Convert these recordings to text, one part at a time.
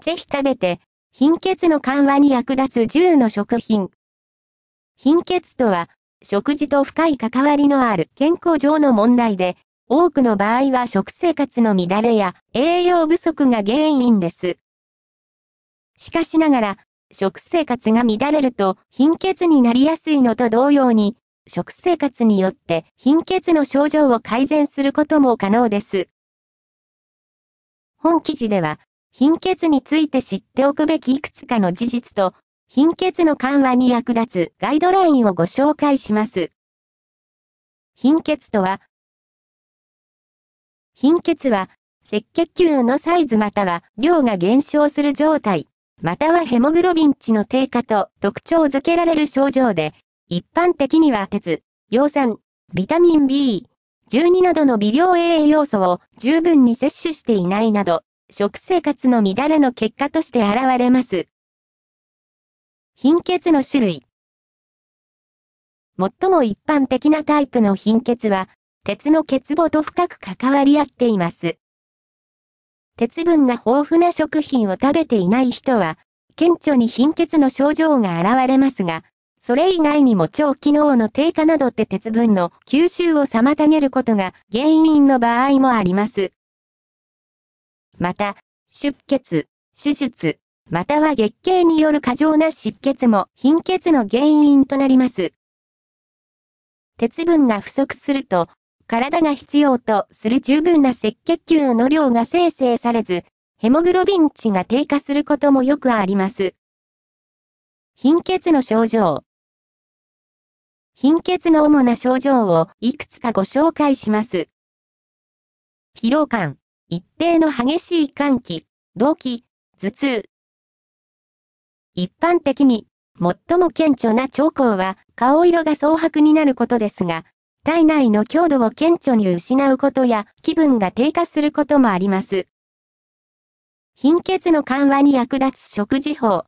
ぜひ食べて、貧血の緩和に役立つ10の食品。貧血とは、食事と深い関わりのある健康上の問題で、多くの場合は食生活の乱れや栄養不足が原因です。しかしながら、食生活が乱れると貧血になりやすいのと同様に、食生活によって貧血の症状を改善することも可能です。本記事では、貧血について知っておくべきいくつかの事実と、貧血の緩和に役立つガイドラインをご紹介します。貧血とは、貧血は、赤血球のサイズまたは量が減少する状態、またはヘモグロビン値の低下と特徴づけられる症状で、一般的には鉄、葉酸、ビタミン B、12などの微量栄養素を十分に摂取していないなど、食生活の乱れの結果として現れます。貧血の種類。最も一般的なタイプの貧血は、鉄の欠乏と深く関わり合っています。鉄分が豊富な食品を食べていない人は、顕著に貧血の症状が現れますが、それ以外にも腸機能の低下などって鉄分の吸収を妨げることが原因の場合もあります。また、出血、手術、または月経による過剰な失血も貧血の原因となります。鉄分が不足すると、体が必要とする十分な赤血球の量が生成されず、ヘモグロビン値が低下することもよくあります。貧血の症状。貧血の主な症状をいくつかご紹介します。疲労感。一定の激しい寒気、動悸、頭痛。一般的に、最も顕著な兆候は、顔色が蒼白になることですが、体内の強度を顕著に失うことや、気分が低下することもあります。貧血の緩和に役立つ食事法。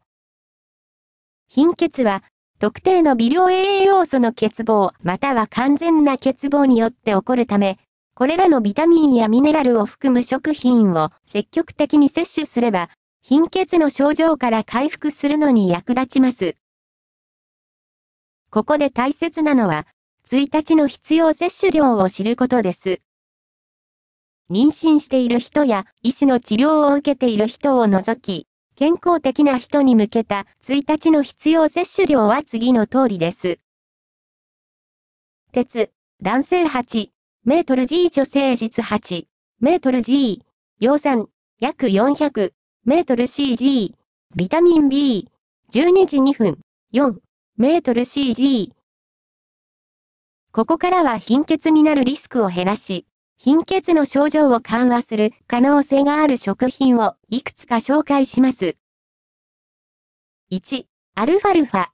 貧血は、特定の微量栄養素の欠乏、または完全な欠乏によって起こるため、これらのビタミンやミネラルを含む食品を積極的に摂取すれば、貧血の症状から回復するのに役立ちます。ここで大切なのは、1日の必要摂取量を知ることです。妊娠している人や医師の治療を受けている人を除き、健康的な人に向けた1日の必要摂取量は次の通りです。鉄、男性8。メートル G 女性実8、メートル G、葉酸、約400、メートル CG、ビタミン B、12時2分、4、メートル CG。ここからは貧血になるリスクを減らし、貧血の症状を緩和する可能性がある食品をいくつか紹介します。1、アルファルファ。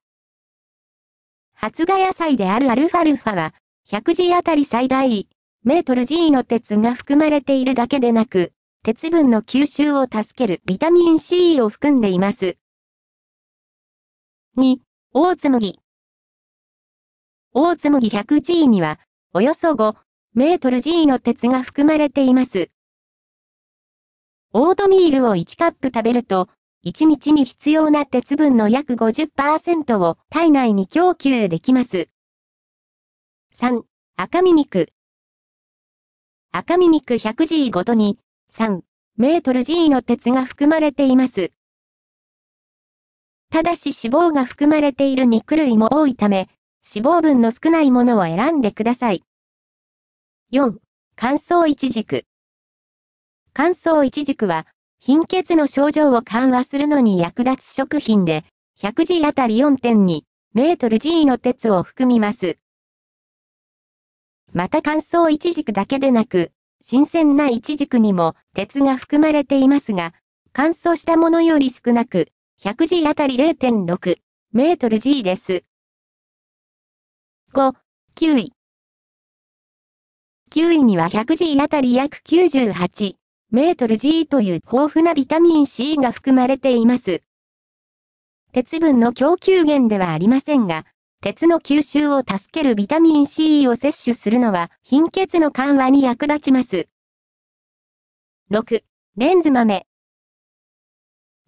発芽野菜であるアルファルファは、1 0 0時あたり最大メートル G の鉄が含まれているだけでなく、鉄分の吸収を助けるビタミン C を含んでいます。2、大紬。麦。大津麦 100G には、およそ5メートル G の鉄が含まれています。オートミールを1カップ食べると、1日に必要な鉄分の約50%を体内に供給できます。3、赤身肉。赤身肉 100G ごとに、3メートル G の鉄が含まれています。ただし脂肪が含まれている肉類も多いため、脂肪分の少ないものを選んでください。4乾燥一軸乾燥一軸は、貧血の症状を緩和するのに役立つ食品で、100G あたり4.2メートル G の鉄を含みます。また乾燥イチジクだけでなく、新鮮なイチジクにも鉄が含まれていますが、乾燥したものより少なく、100G あたり0.6メートル G です。5、9位。9位には 100G あたり約98メートル G という豊富なビタミン C が含まれています。鉄分の供給源ではありませんが、鉄の吸収を助けるビタミン C を摂取するのは、貧血の緩和に役立ちます。6. レンズ豆。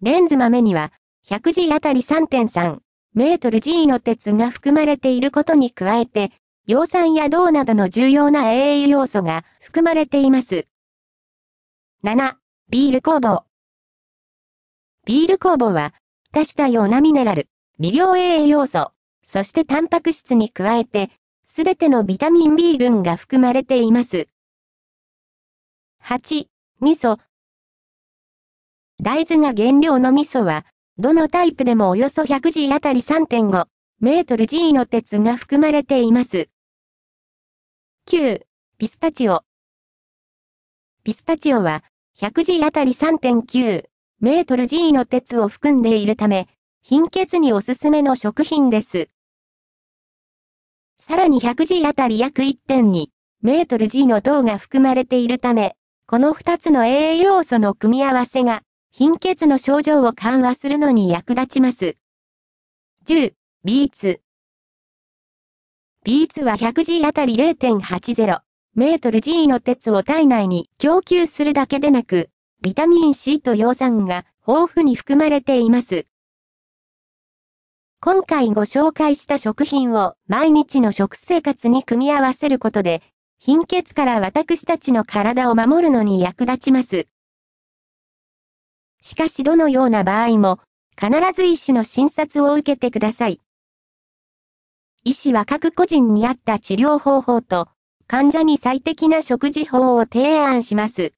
レンズ豆には、100G あたり3.3メートル G の鉄が含まれていることに加えて、葉酸や銅などの重要な栄養素が含まれています。7. ビール工房。ビール工房は、多種多様なミネラル、微量栄養素、そしてタンパク質に加えて、すべてのビタミン B 群が含まれています。8、味噌。大豆が原料の味噌は、どのタイプでもおよそ 100G あたり3.5メートル G の鉄が含まれています。9、ピスタチオ。ピスタチオは、100G あたり3.9メートル G の鉄を含んでいるため、貧血におすすめの食品です。さらに 100G あたり約1.2メートル G の糖が含まれているため、この2つの栄養素の組み合わせが、貧血の症状を緩和するのに役立ちます。10、ビーツ。ビーツは 100G あたり0.80メートル G の鉄を体内に供給するだけでなく、ビタミン C と葉酸が豊富に含まれています。今回ご紹介した食品を毎日の食生活に組み合わせることで、貧血から私たちの体を守るのに役立ちます。しかしどのような場合も、必ず医師の診察を受けてください。医師は各個人に合った治療方法と、患者に最適な食事法を提案します。